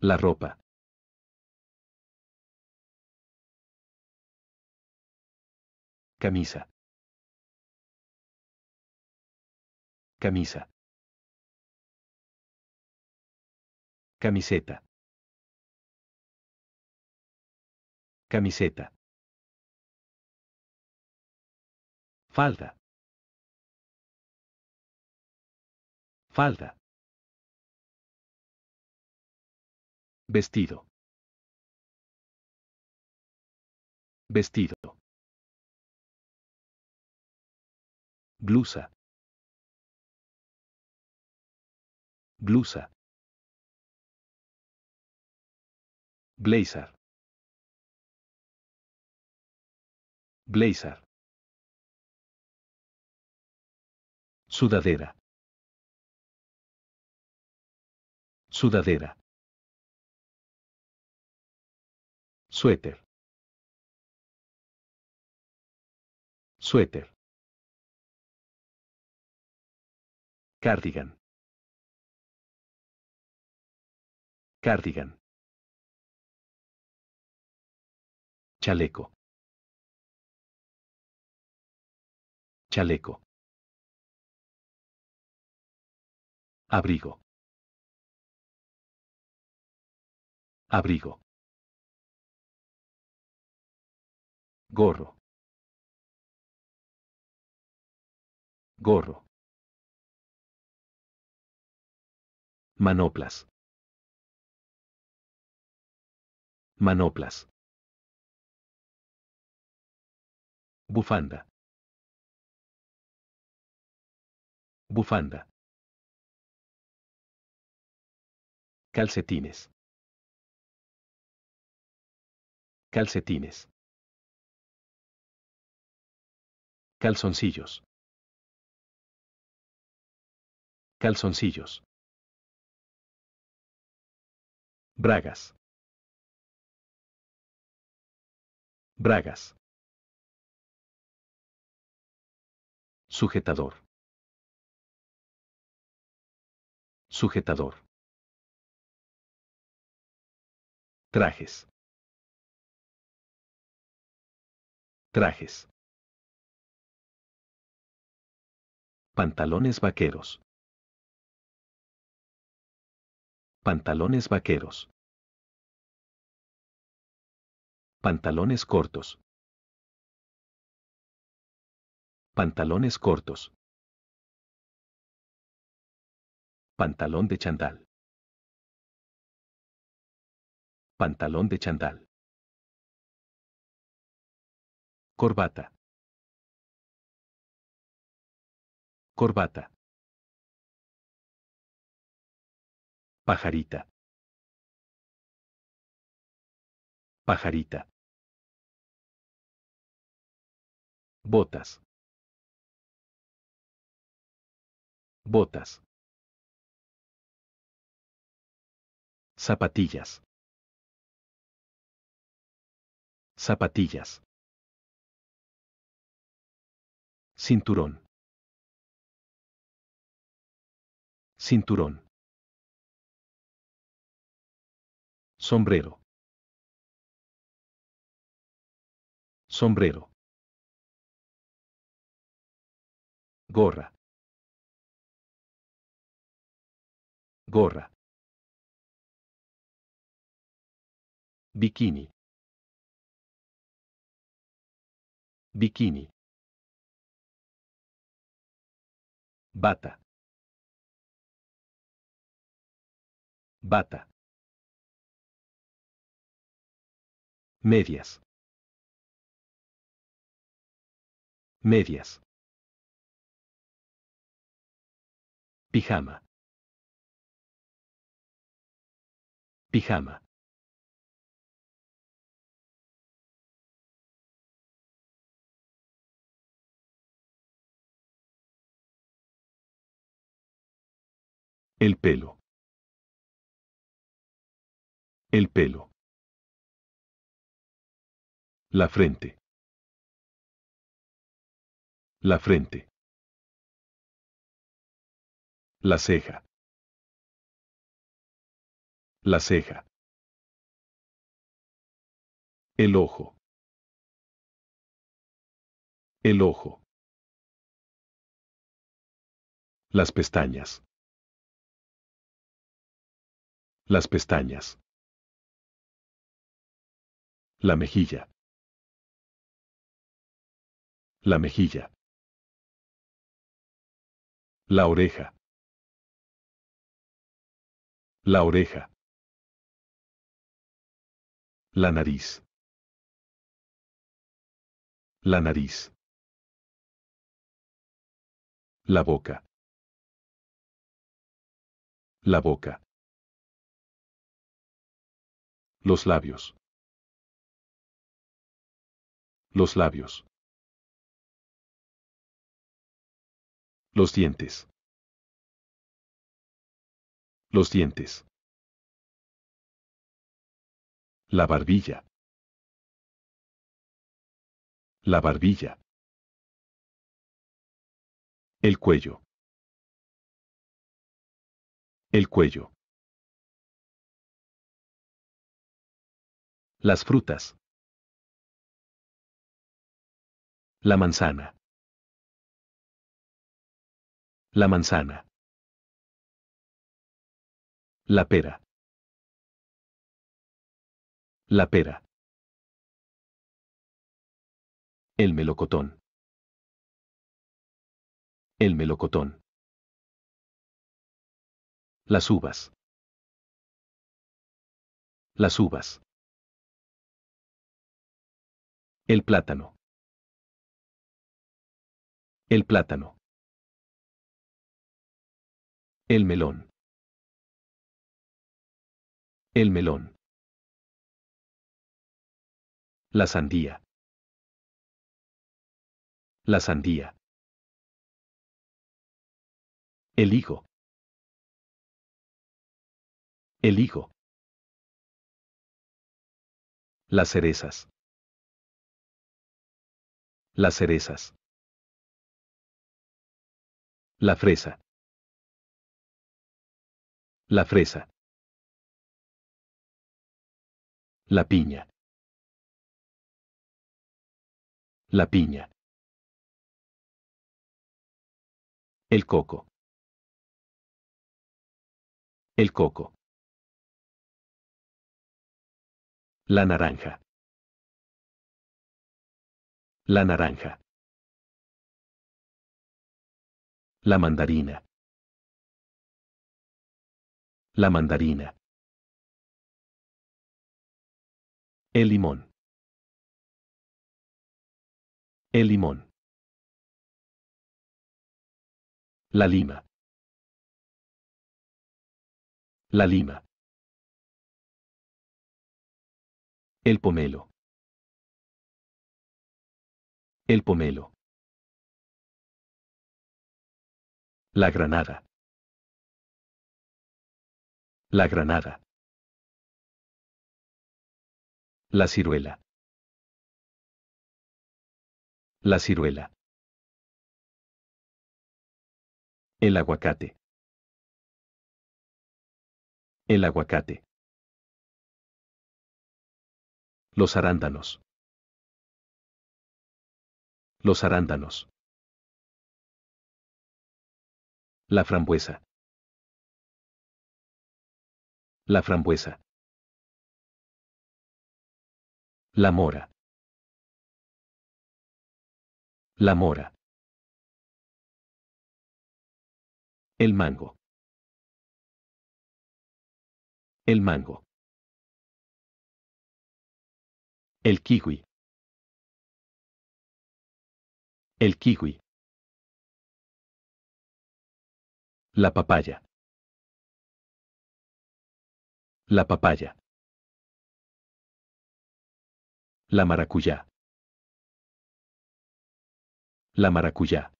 la ropa camisa camisa camiseta camiseta falda falda Vestido. Vestido. Blusa. Blusa. Blazer. Blazer. Sudadera. Sudadera. Suéter. Suéter. Cardigan. Cardigan. Chaleco. Chaleco. Abrigo. Abrigo. gorro gorro manoplas manoplas bufanda bufanda calcetines calcetines Calzoncillos. Calzoncillos. Bragas. Bragas. Sujetador. Sujetador. Trajes. Trajes. Pantalones vaqueros. Pantalones vaqueros. Pantalones cortos. Pantalones cortos. Pantalón de chandal. Pantalón de chandal. Corbata. corbata. Pajarita. Pajarita. Botas. Botas. Zapatillas. Zapatillas. Cinturón. Cinturón. Sombrero. Sombrero. Gorra. Gorra. Bikini. Bikini. Bata. bata. Medias. Medias. Pijama. Pijama. El pelo. El pelo. La frente. La frente. La ceja. La ceja. El ojo. El ojo. Las pestañas. Las pestañas. La mejilla. La mejilla. La oreja. La oreja. La nariz. La nariz. La boca. La boca. Los labios los labios, los dientes, los dientes, la barbilla, la barbilla, el cuello, el cuello. Las frutas. La manzana. La manzana. La pera. La pera. El melocotón. El melocotón. Las uvas. Las uvas. El plátano. El plátano. El melón. El melón. La sandía. La sandía. El higo. El higo. Las cerezas. Las cerezas. La fresa. La fresa. La piña. La piña. El coco. El coco. La naranja. La naranja. La mandarina. La mandarina. El limón. El limón. La lima. La lima. El pomelo. El pomelo. La Granada. La Granada. La ciruela. La ciruela. El aguacate. El aguacate. Los arándanos. Los arándanos. La frambuesa. La frambuesa. La mora. La mora. El mango. El mango. El kiwi. El kiwi. La papaya. La papaya. La maracuyá. La maracuyá.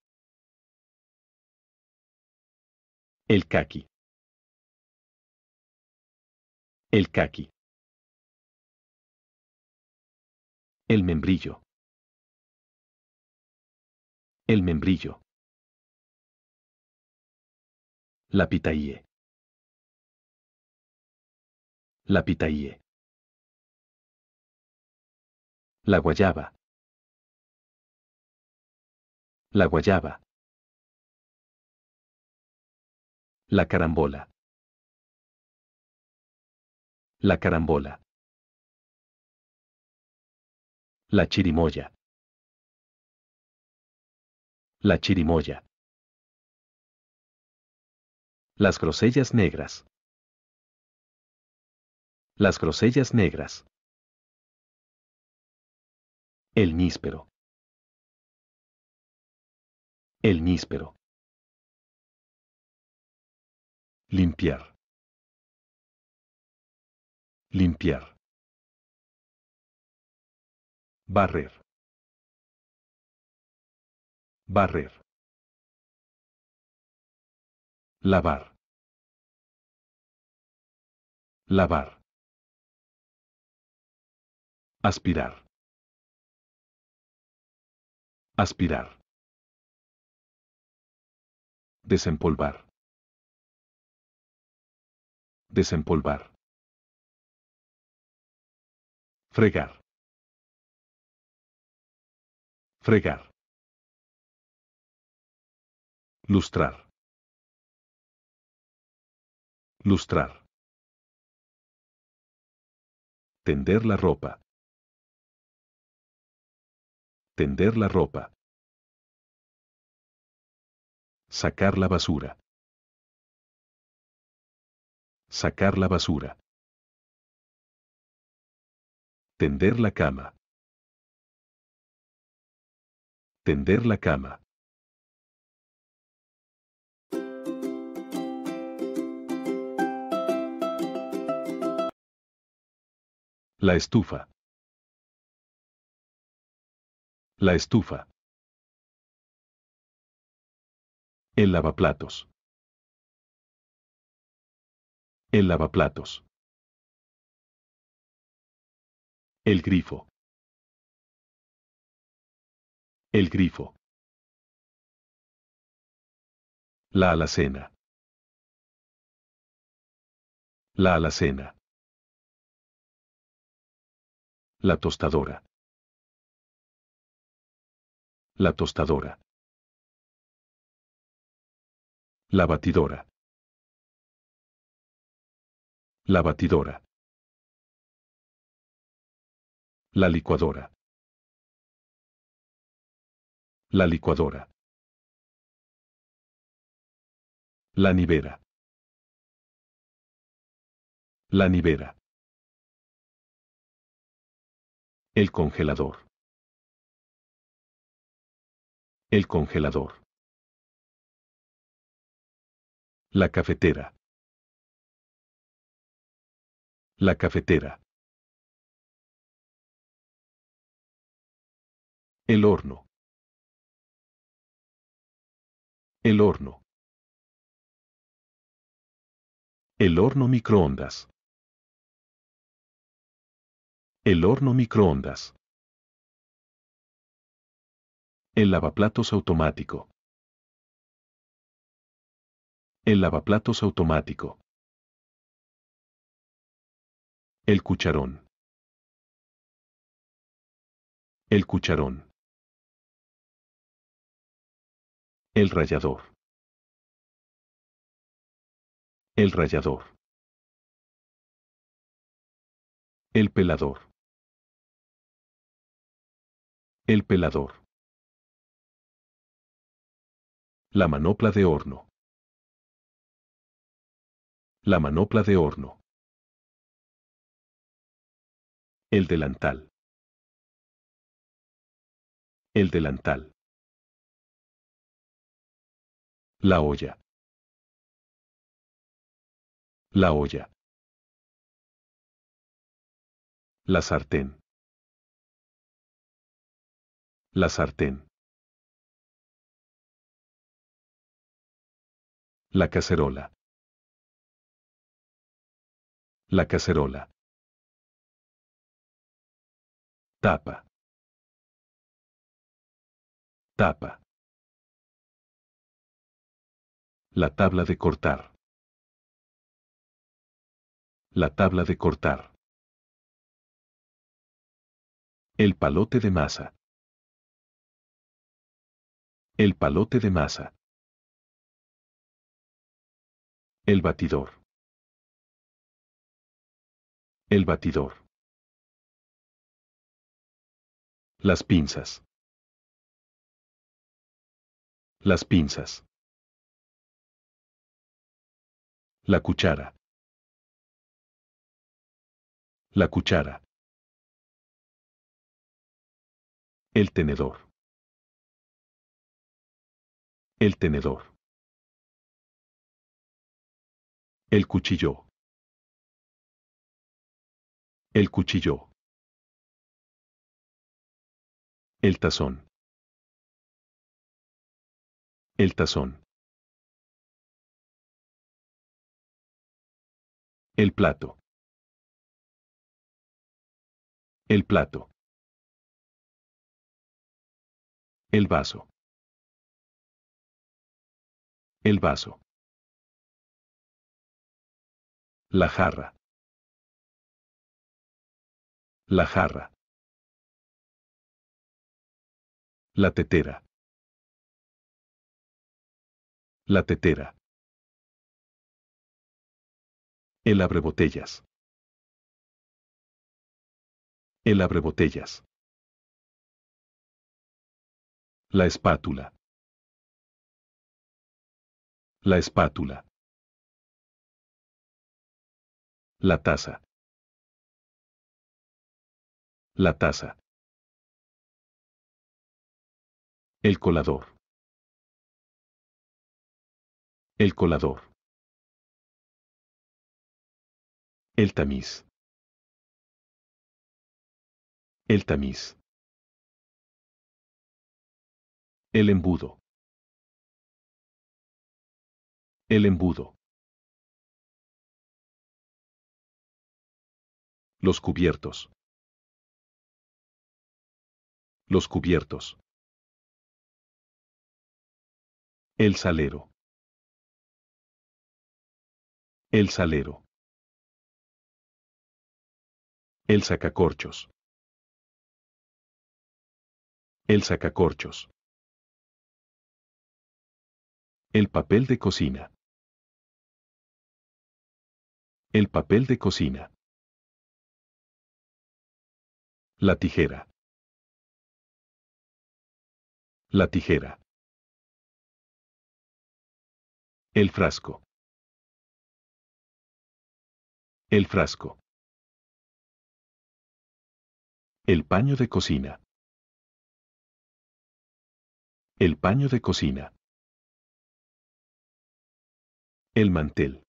El caqui. El caqui. El membrillo. El membrillo. La pitaille. La pitaille. La guayaba. La guayaba. La carambola. La carambola. La chirimoya. La chirimoya. Las grosellas negras. Las grosellas negras. El níspero. El níspero. Limpiar. Limpiar. Barrer. Barrer. Lavar. Lavar. Aspirar. Aspirar. Desempolvar. Desempolvar. Fregar. Fregar. Lustrar. Lustrar. Tender la ropa. Tender la ropa. Sacar la basura. Sacar la basura. Tender la cama. Tender la cama. La estufa. La estufa. El lavaplatos. El lavaplatos. El grifo. El grifo. La alacena. La alacena. La tostadora. La tostadora. La batidora. La batidora. La licuadora. La licuadora. La nevera. La nibera. El congelador. El congelador. La cafetera. La cafetera. El horno. El horno. El horno microondas. El horno microondas. El lavaplatos automático. El lavaplatos automático. El cucharón. El cucharón. El rallador. El rallador. El pelador. El pelador. La manopla de horno. La manopla de horno. El delantal. El delantal. La olla. La olla. La sartén. La sartén. La cacerola. La cacerola. Tapa. Tapa. La tabla de cortar. La tabla de cortar. El palote de masa. El palote de masa. El batidor. El batidor. Las pinzas. Las pinzas. La cuchara. La cuchara. El tenedor. El tenedor. El cuchillo. El cuchillo. El tazón. El tazón. El plato. El plato. El vaso. El vaso. La jarra. La jarra. La tetera. La tetera. El abrebotellas. El abrebotellas. La espátula. La espátula. La taza. La taza. El colador. El colador. El tamiz. El tamiz. El embudo. El embudo. Los cubiertos. Los cubiertos. El salero. El salero. El sacacorchos. El sacacorchos. El papel de cocina. El papel de cocina. La tijera. La tijera. El frasco. El frasco. El paño de cocina. El paño de cocina. El mantel.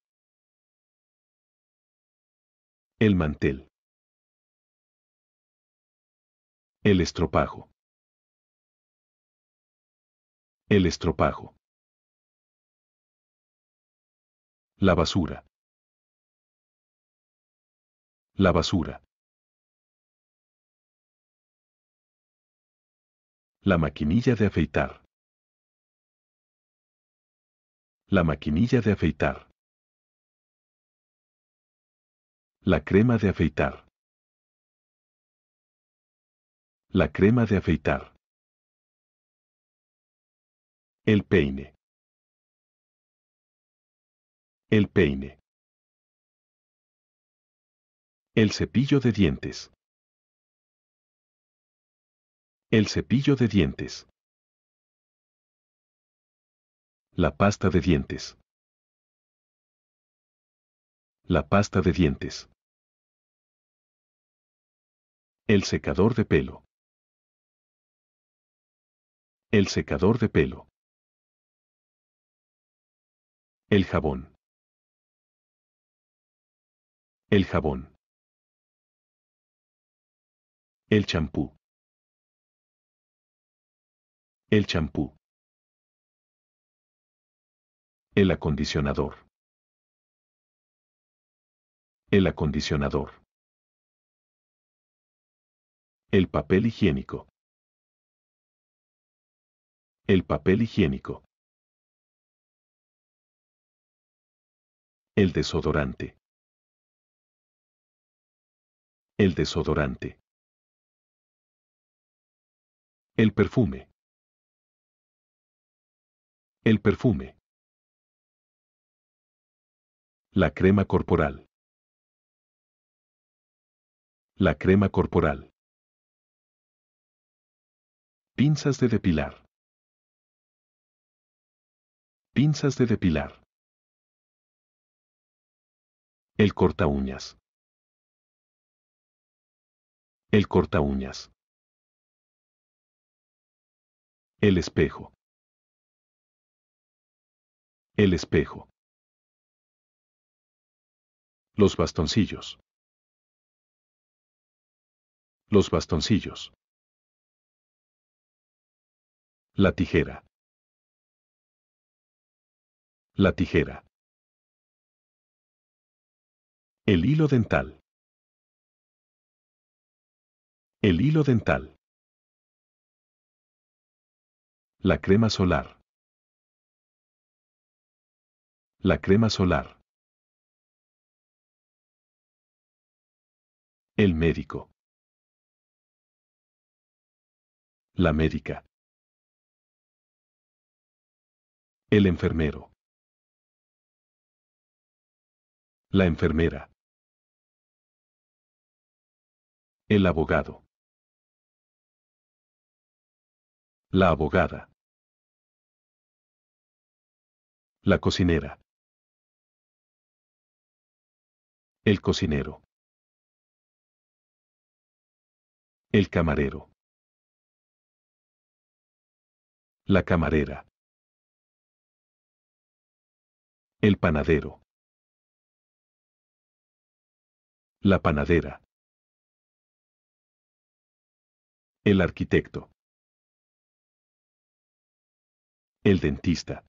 El mantel. El estropajo. El estropajo. La basura. La basura. La maquinilla de afeitar. La maquinilla de afeitar. La crema de afeitar. La crema de afeitar. El peine. El peine. El cepillo de dientes. El cepillo de dientes. La pasta de dientes. La pasta de dientes. El secador de pelo. El secador de pelo. El jabón. El jabón. El champú. El champú. El acondicionador. El acondicionador. El papel higiénico. El papel higiénico. El desodorante. El desodorante. El perfume. El perfume. La crema corporal. La crema corporal. Pinzas de depilar. Pinzas de depilar. El corta uñas. El corta uñas. El espejo. El espejo. Los bastoncillos. Los bastoncillos. La tijera. La tijera. El hilo dental. El hilo dental. La crema solar. La crema solar. El médico. La médica. El enfermero. La enfermera. El abogado. La abogada. La cocinera. El cocinero. El camarero. La camarera. El panadero. La panadera. El arquitecto. El dentista.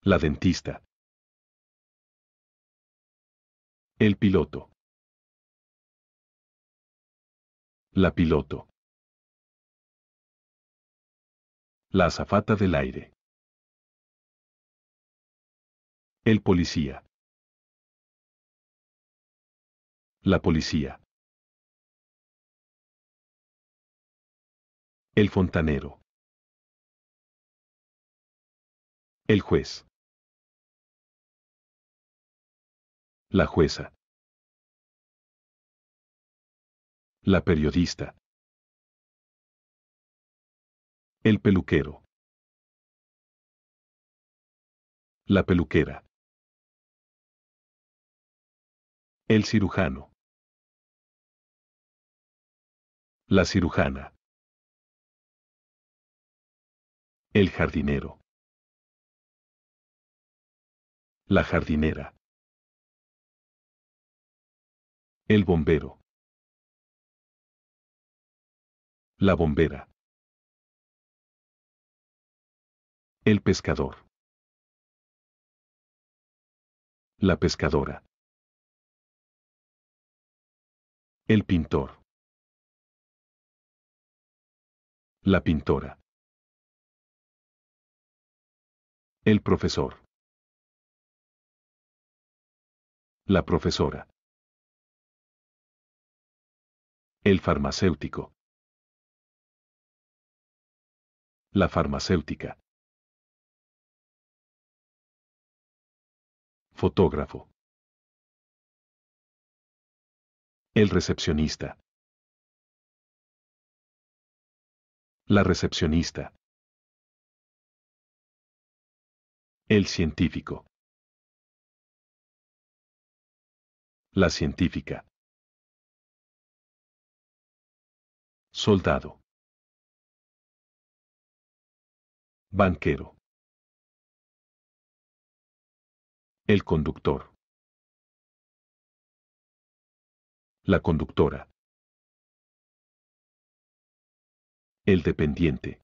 La dentista. El piloto. La piloto. La azafata del aire. El policía. La policía. El fontanero. El juez. La jueza. La periodista. El peluquero. La peluquera. El cirujano. La cirujana. El jardinero. La jardinera. El bombero. La bombera. El pescador. La pescadora. El pintor. La pintora. El profesor. La profesora. El farmacéutico. La farmacéutica. Fotógrafo. El recepcionista. La recepcionista. El científico. La científica. Soldado. Banquero. El conductor. La conductora. El dependiente.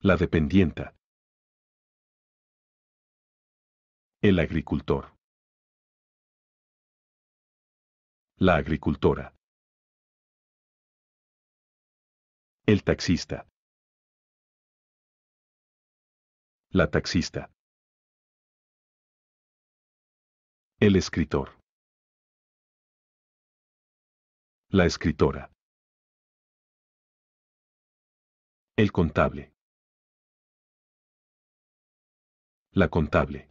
La dependienta. El agricultor. La agricultora. El taxista. La taxista. El escritor. La escritora. El contable. La contable.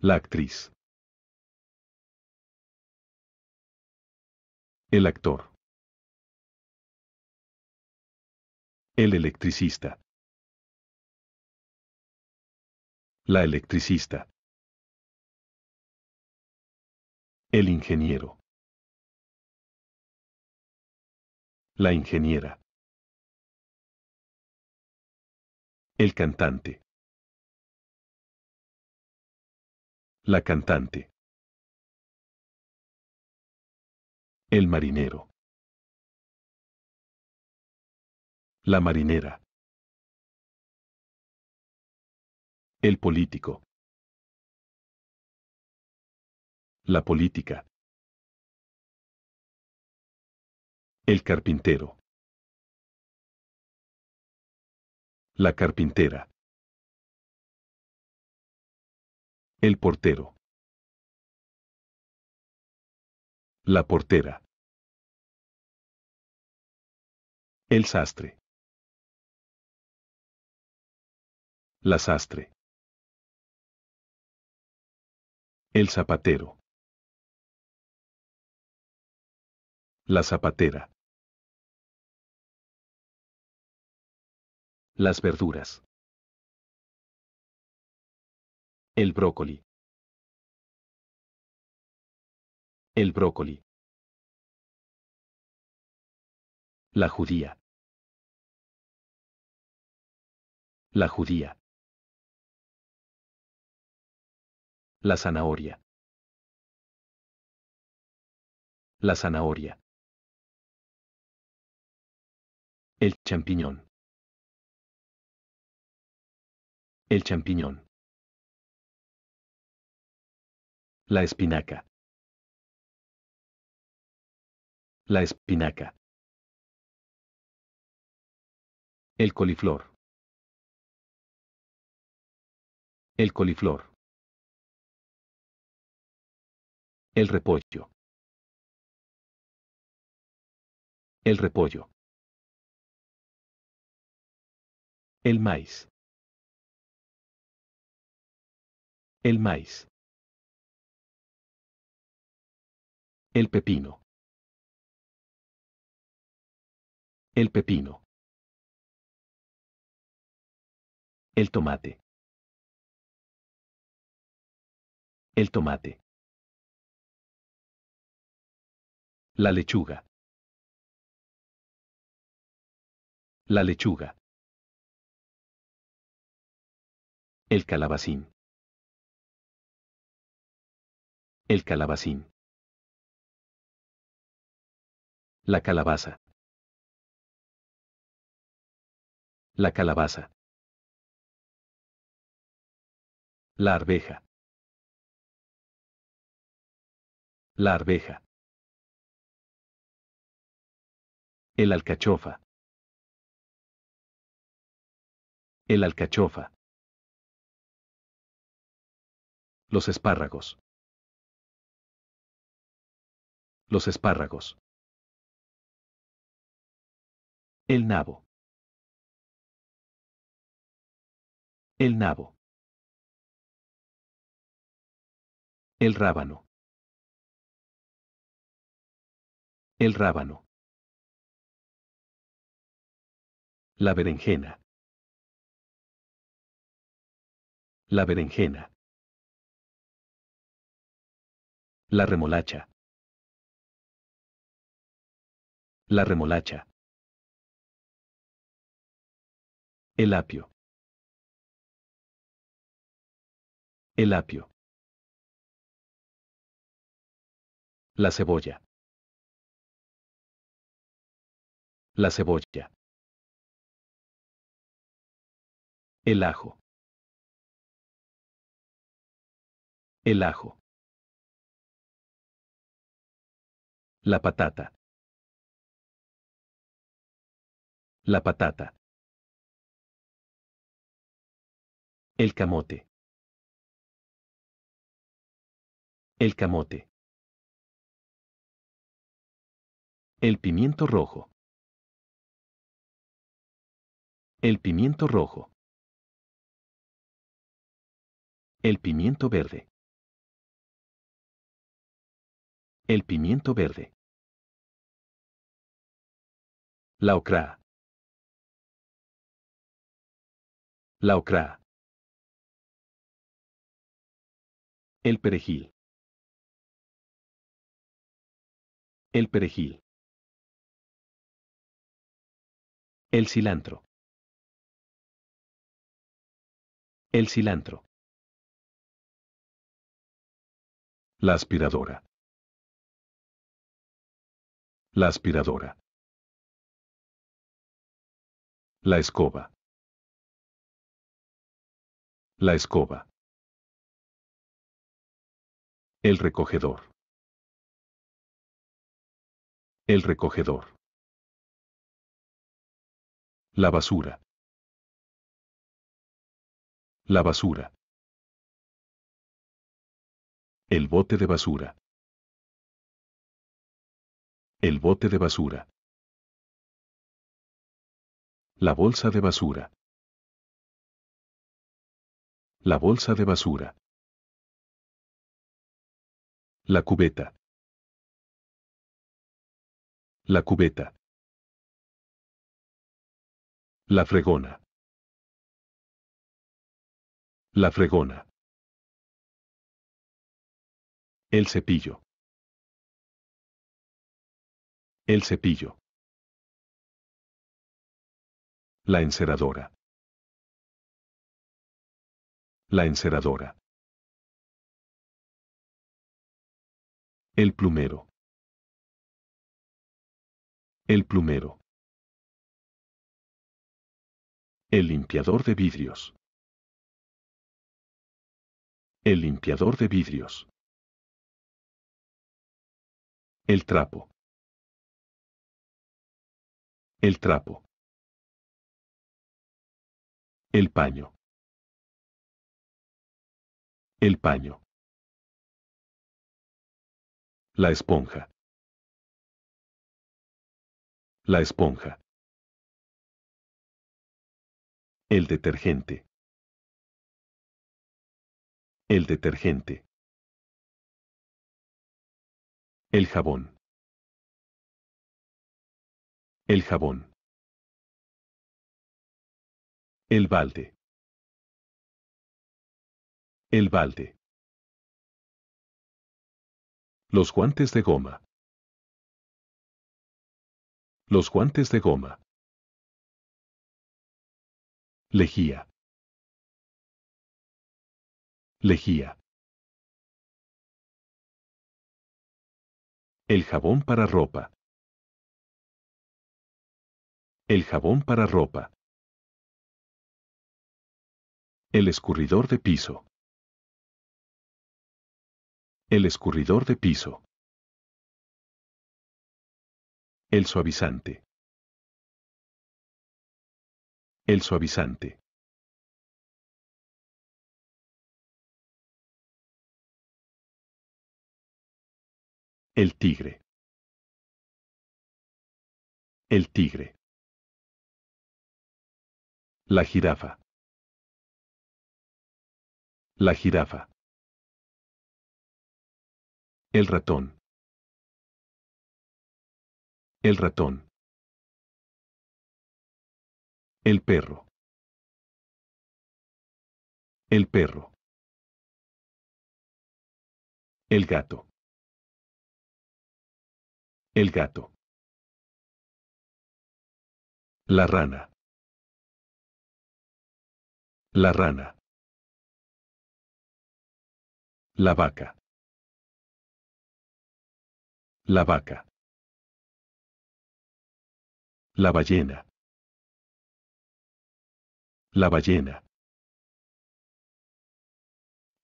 La actriz. El actor. El electricista. la electricista. El ingeniero. La ingeniera. El cantante. La cantante. El marinero. La marinera. El político. La política. El carpintero. La carpintera. El portero. La portera. El sastre. La sastre. El zapatero. La zapatera. Las verduras. El brócoli. El brócoli. La judía. La judía. La zanahoria. La zanahoria. El champiñón. El champiñón. La espinaca. La espinaca. El coliflor. El coliflor. El repollo. El repollo. El maíz. El maíz. El pepino. El pepino. El tomate. El tomate. La lechuga. La lechuga. El calabacín. El calabacín. La calabaza. La calabaza. La arveja. La arveja. El alcachofa. El alcachofa. Los espárragos. Los espárragos. El nabo. El nabo. El rábano. El rábano. La berenjena. La berenjena. La remolacha. La remolacha. El apio. El apio. La cebolla. La cebolla. El ajo. El ajo. La patata. La patata. El camote. El camote. El pimiento rojo. El pimiento rojo. El pimiento verde. El pimiento verde. La ocra. La ocra. El perejil. El perejil. El cilantro. El cilantro. La aspiradora. La aspiradora. La escoba. La escoba. El recogedor. El recogedor. La basura. La basura. El bote de basura. El bote de basura. La bolsa de basura. La bolsa de basura. La cubeta. La cubeta. La fregona. La fregona. El cepillo. El cepillo. La enceradora. La enceradora. El plumero. El plumero. El limpiador de vidrios. El limpiador de vidrios. El trapo. El trapo. El paño. El paño. La esponja. La esponja. El detergente. El detergente. El jabón. El jabón. El balde. El balde. Los guantes de goma. Los guantes de goma. Lejía. Lejía. El jabón para ropa. El jabón para ropa. El escurridor de piso. El escurridor de piso. El suavizante. El suavizante. El tigre. El tigre. La jirafa. La jirafa. El ratón. El ratón. El perro. El perro. El gato. El gato. La rana. La rana. La vaca. La vaca. La ballena. La ballena.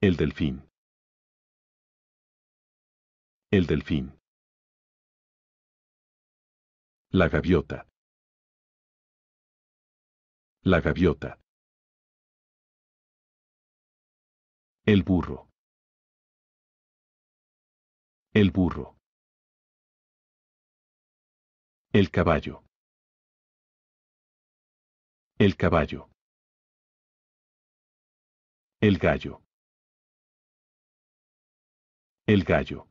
El delfín. El delfín. La gaviota. La gaviota. El burro. El burro. El caballo. El caballo. El gallo. El gallo.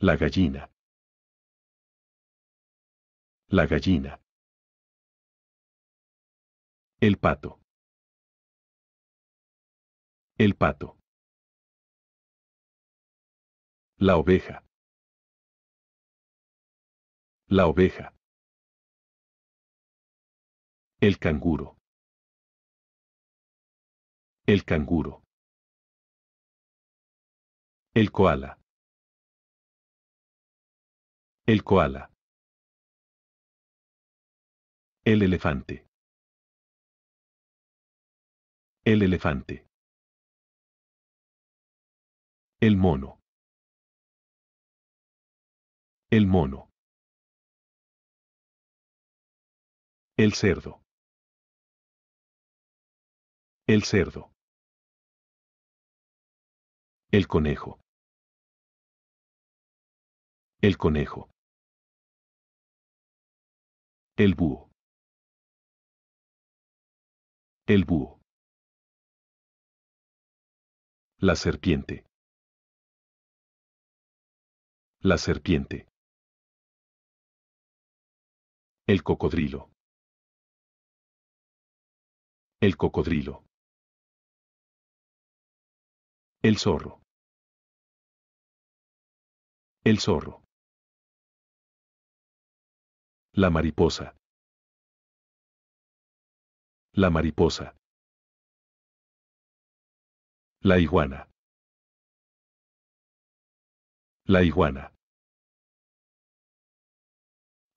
La gallina la gallina. El pato. El pato. La oveja. La oveja. El canguro. El canguro. El koala. El koala. El elefante. El elefante. El mono. El mono. El cerdo. El cerdo. El conejo. El conejo. El búho. El búho. La serpiente. La serpiente. El cocodrilo. El cocodrilo. El zorro. El zorro. La mariposa. La mariposa. La iguana. La iguana.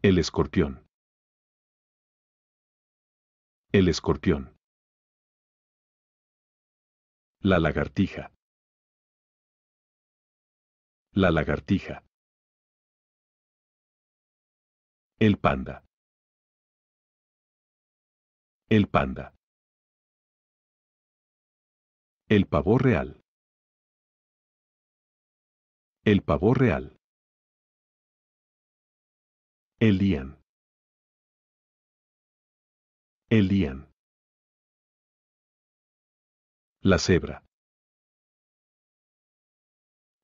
El escorpión. El escorpión. La lagartija. La lagartija. El panda. El panda. El pavo real. El pavo real. El lian. El lian. La cebra.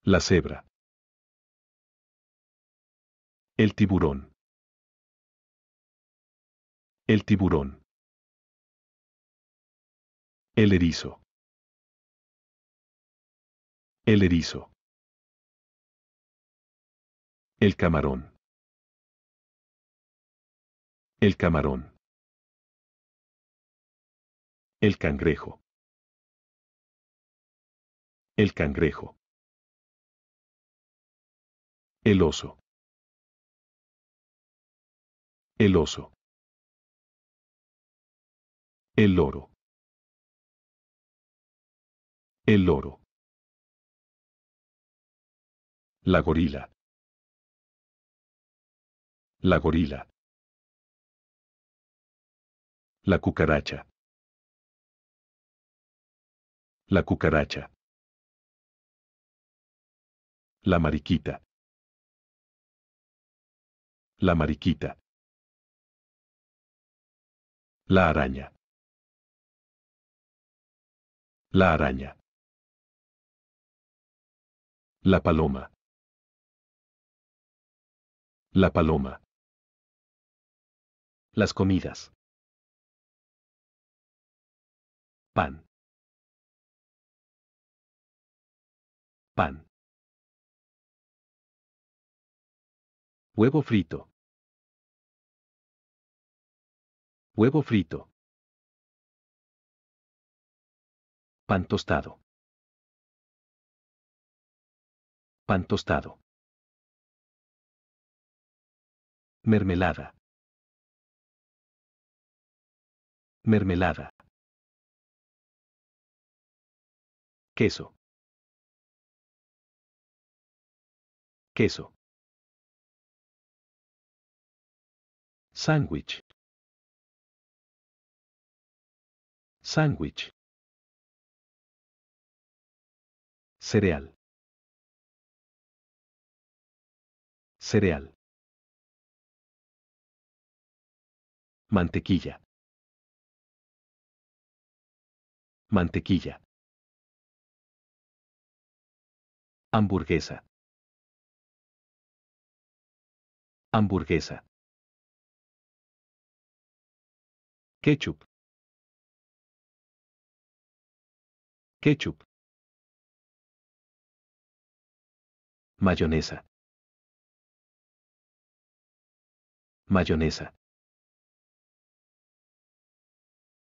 La cebra. El tiburón. El tiburón. El erizo. El erizo. El camarón. El camarón. El cangrejo. El cangrejo. El oso. El oso. El loro. El loro. La gorila. La gorila. La cucaracha. La cucaracha. La mariquita. La mariquita. La araña. La araña. La paloma. La paloma. Las comidas. Pan. Pan. Huevo frito. Huevo frito. Pan tostado. pan tostado. Mermelada. Mermelada. Queso. Queso. Sándwich. Sándwich. Cereal. cereal. Mantequilla. Mantequilla. Hamburguesa. Hamburguesa. Ketchup. Ketchup. Mayonesa. mayonesa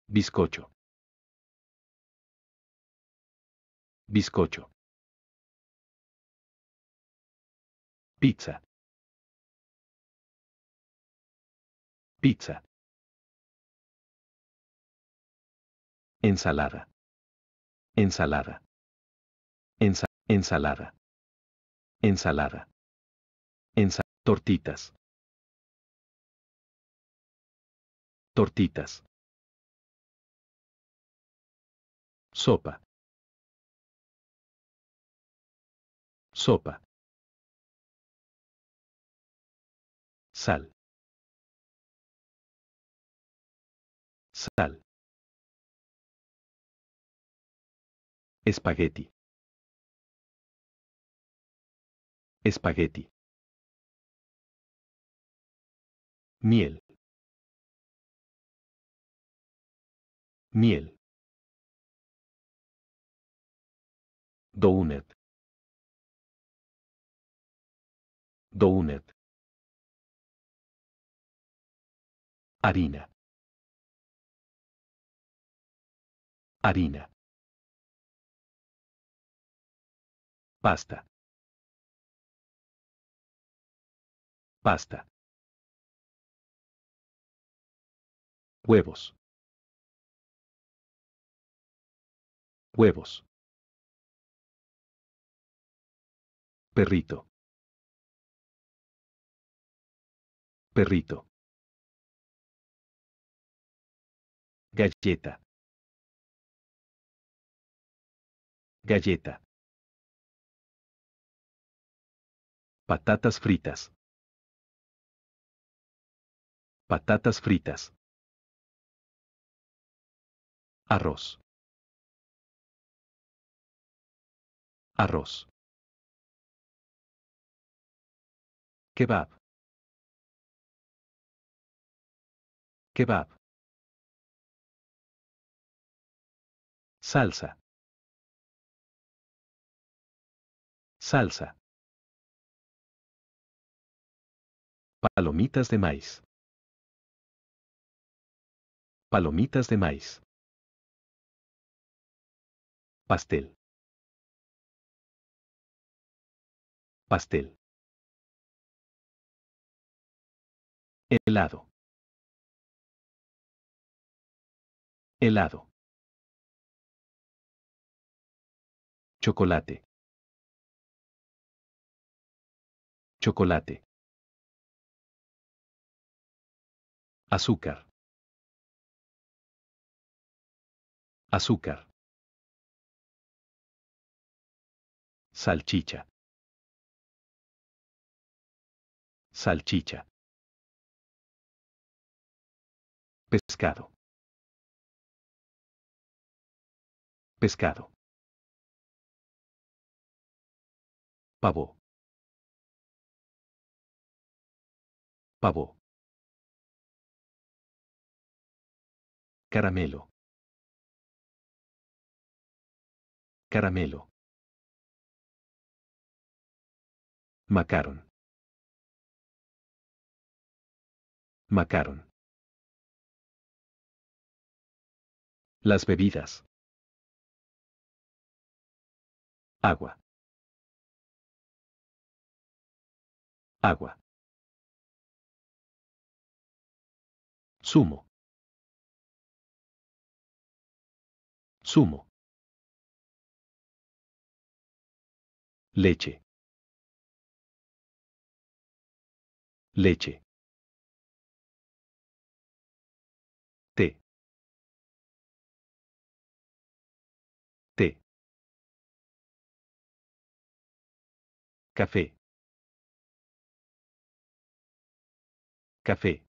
bizcocho bizcocho pizza pizza ensalada ensalada ensalada, ensalada ensalada tortitas tortitas. Sopa. Sopa. Sal. Sal. Espagueti. Espagueti. Miel. miel. Donut. Donut. Harina. Harina. Pasta. Pasta. Huevos. huevos. Perrito. Perrito. Galleta. Galleta. Patatas fritas. Patatas fritas. Arroz. Arroz. Kebab. Kebab. Salsa. Salsa. Palomitas de maíz. Palomitas de maíz. Pastel. pastel. Helado. Helado. Chocolate. Chocolate. Azúcar. Azúcar. Salchicha. salchicha. Pescado. Pescado. Pavo. Pavo. Caramelo. Caramelo. Macaron. Macaron. Las bebidas. Agua. Agua. Sumo. Sumo. Leche. Leche. café café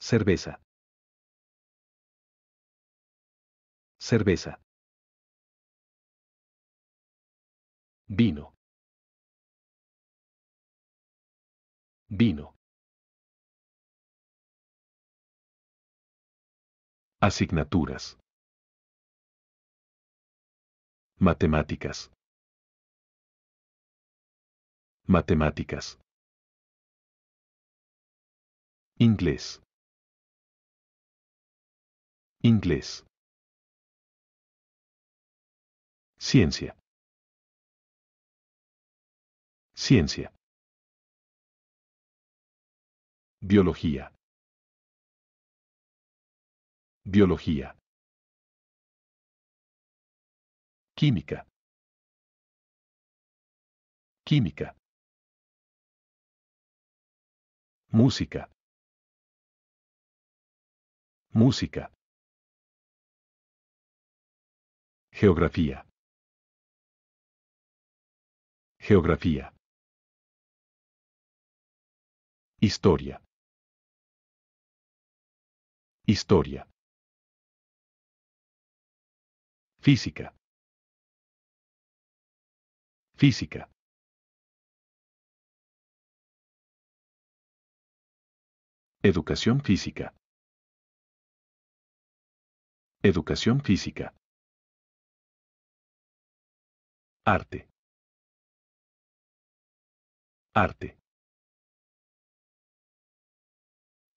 cerveza cerveza vino vino asignaturas Matemáticas. Matemáticas. Inglés. Inglés. Ciencia. Ciencia. Biología. Biología. Química. Química. Música. Música. Geografía. Geografía. Historia. Historia. Física física Educación física. Educación física. Arte. Arte.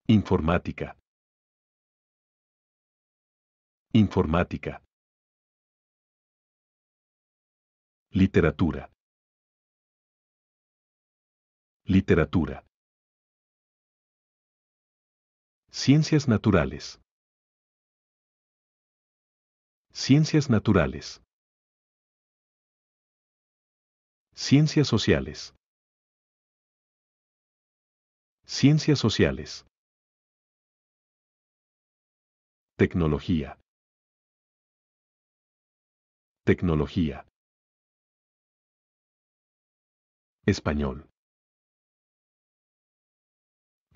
Informática. Informática. Literatura. Literatura. Ciencias naturales. Ciencias naturales. Ciencias sociales. Ciencias sociales. Tecnología. Tecnología. Español.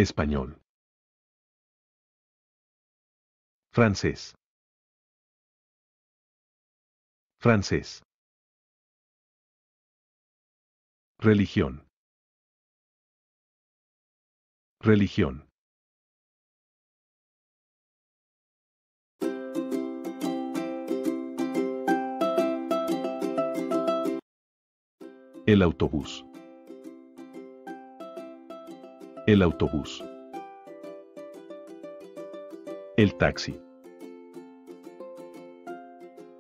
Español. Francés. Francés. Religión. Religión. El autobús el autobús, el taxi,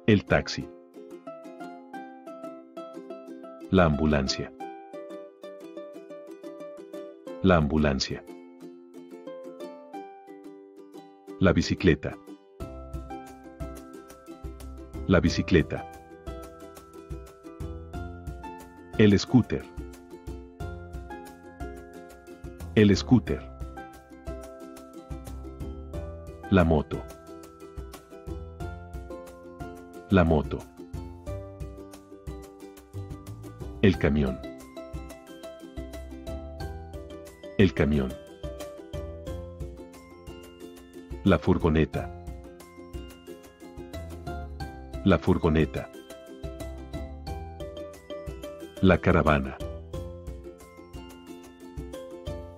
el taxi, la ambulancia, la ambulancia, la bicicleta, la bicicleta, el scooter, el scooter. La moto. La moto. El camión. El camión. La furgoneta. La furgoneta. La caravana.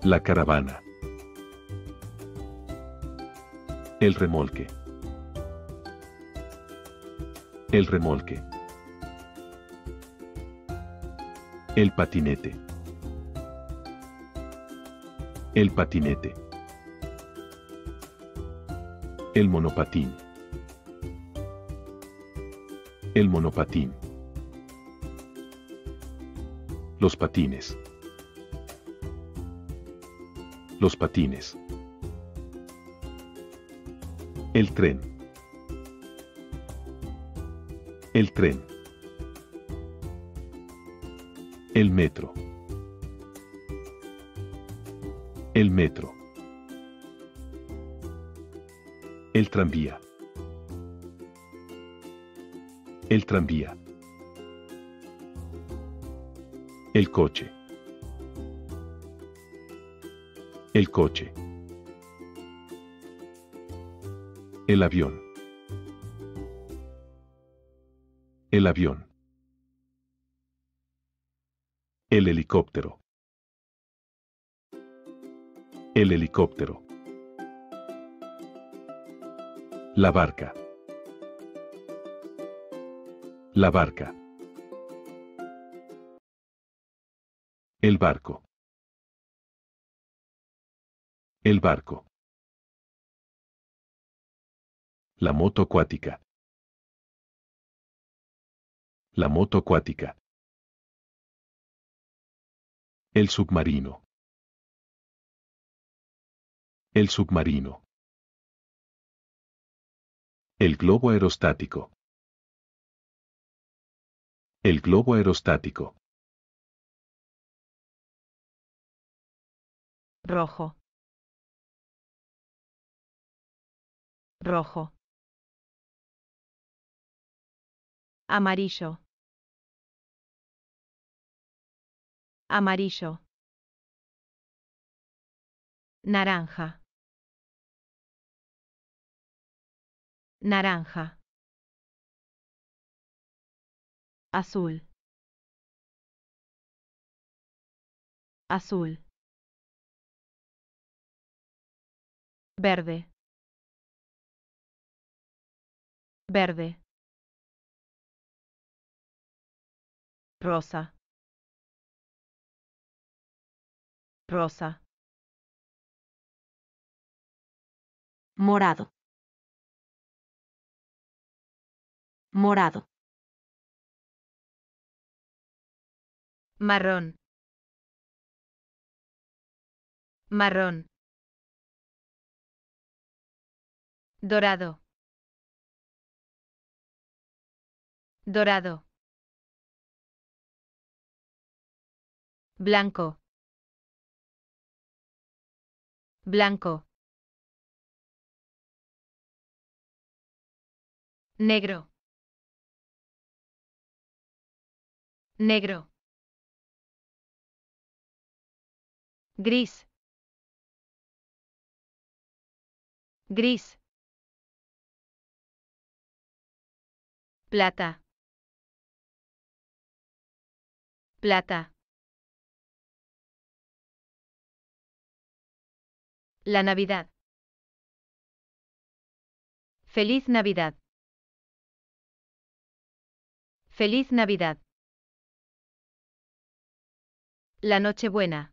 La caravana. El remolque. El remolque. El patinete. El patinete. El monopatín. El monopatín. Los patines los patines. El tren. El tren. El metro. El metro. El tranvía. El tranvía. El coche. El coche. El avión. El avión. El helicóptero. El helicóptero. La barca. La barca. El barco. El barco. La moto acuática. La moto acuática. El submarino. El submarino. El globo aerostático. El globo aerostático. Rojo. rojo, amarillo, amarillo, naranja, naranja, azul, azul, verde, verde rosa rosa morado morado marrón marrón dorado Dorado. Blanco. Blanco. Negro. Negro. Gris. Gris. Plata. Plata. La Navidad. Feliz Navidad. Feliz Navidad. La Nochebuena.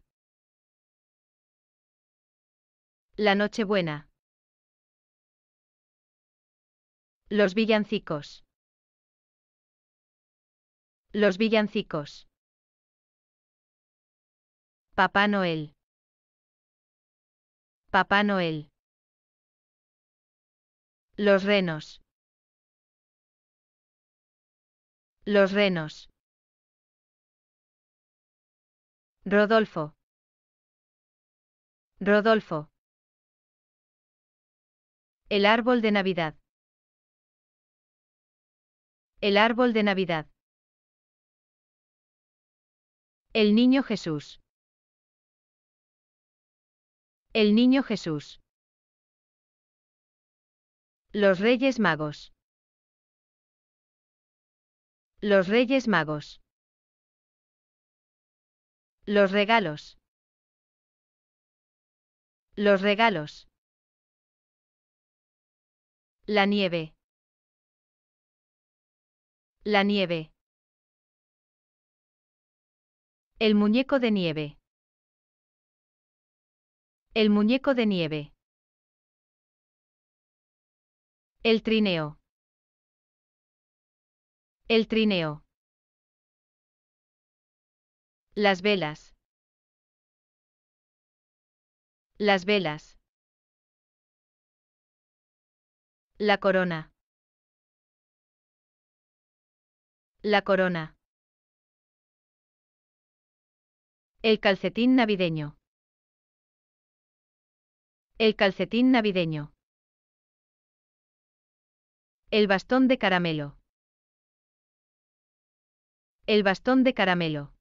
La Nochebuena. Los villancicos. Los villancicos. Papá Noel. Papá Noel. Los renos. Los renos. Rodolfo. Rodolfo. El árbol de Navidad. El árbol de Navidad. El niño Jesús. El Niño Jesús. Los Reyes Magos. Los Reyes Magos. Los regalos. Los regalos. La nieve. La nieve. El muñeco de nieve. El muñeco de nieve. El trineo. El trineo. Las velas. Las velas. La corona. La corona. El calcetín navideño. El calcetín navideño. El bastón de caramelo. El bastón de caramelo.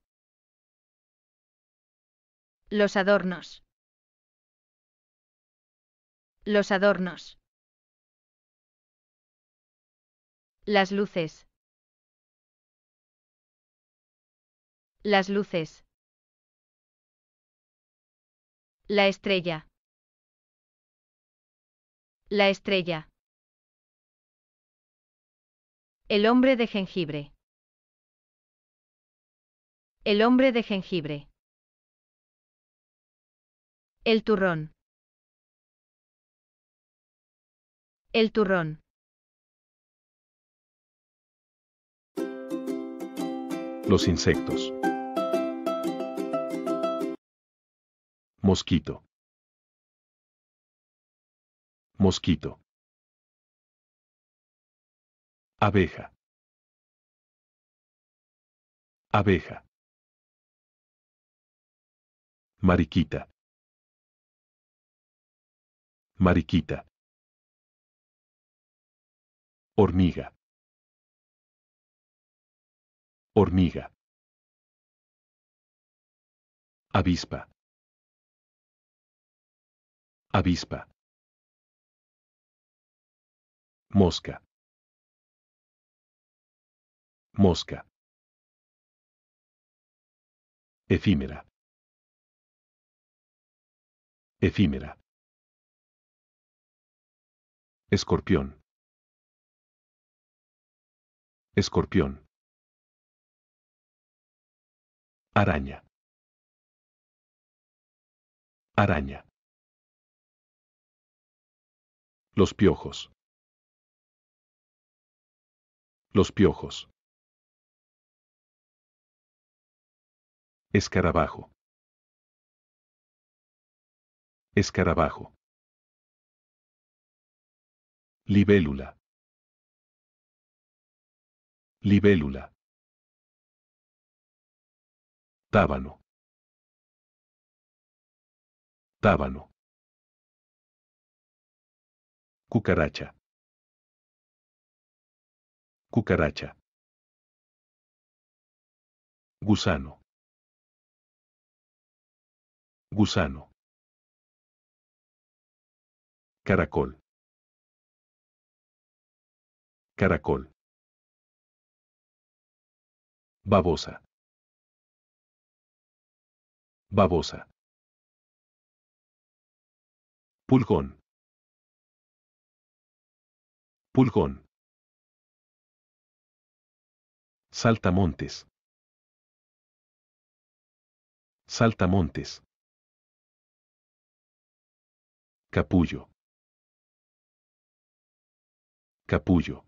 Los adornos. Los adornos. Las luces. Las luces. La estrella. La estrella. El hombre de jengibre. El hombre de jengibre. El turrón. El turrón. Los insectos. Mosquito mosquito. Abeja. Abeja. Mariquita. Mariquita. Hormiga. Hormiga. Avispa. Avispa. Mosca. Mosca. Efímera. Efímera. Escorpión. Escorpión. Araña. Araña. Los piojos los piojos. Escarabajo. Escarabajo. Libélula. Libélula. Tábano. Tábano. Cucaracha cucaracha. Gusano. Gusano. Caracol. Caracol. Babosa. Babosa. Pulgón. Pulgón. Saltamontes. Saltamontes. Capullo. Capullo.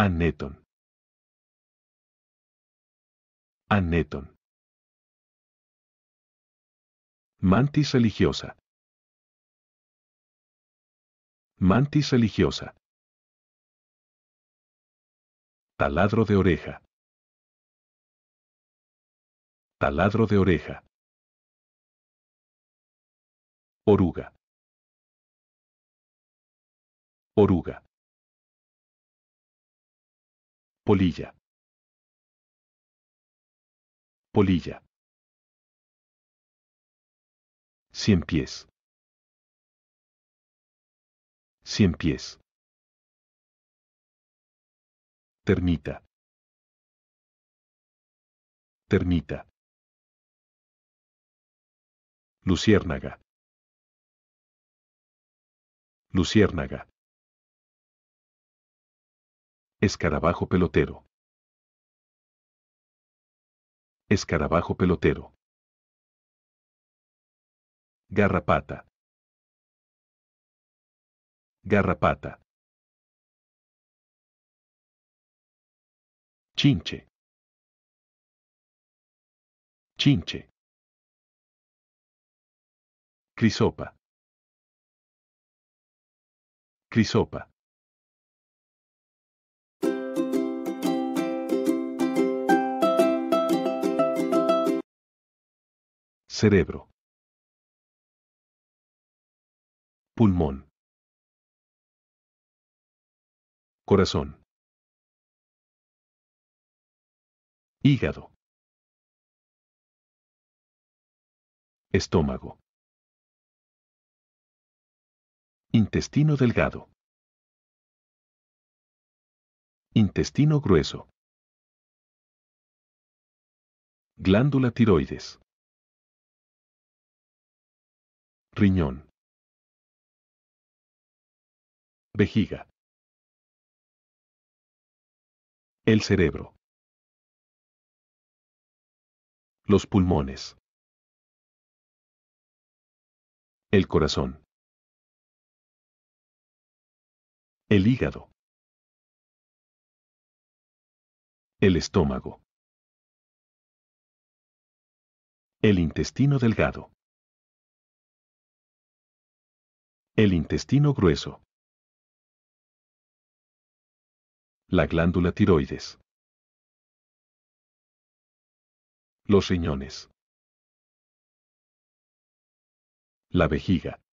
Anneton. Anneton. Mantis religiosa. Mantis religiosa. Taladro de oreja. Taladro de oreja. Oruga. Oruga. Polilla. Polilla. Cien pies. Cien pies. Termita. Termita. Luciérnaga. Luciérnaga. Escarabajo pelotero. Escarabajo pelotero. Garrapata. Garrapata. Chinche. Chinche. Crisopa. Crisopa. Cerebro. Pulmón. Corazón. Hígado. Estómago. Intestino delgado. Intestino grueso. Glándula tiroides. Riñón. Vejiga. El cerebro. Los pulmones. El corazón. El hígado. El estómago. El intestino delgado. El intestino grueso. La glándula tiroides. los riñones, la vejiga,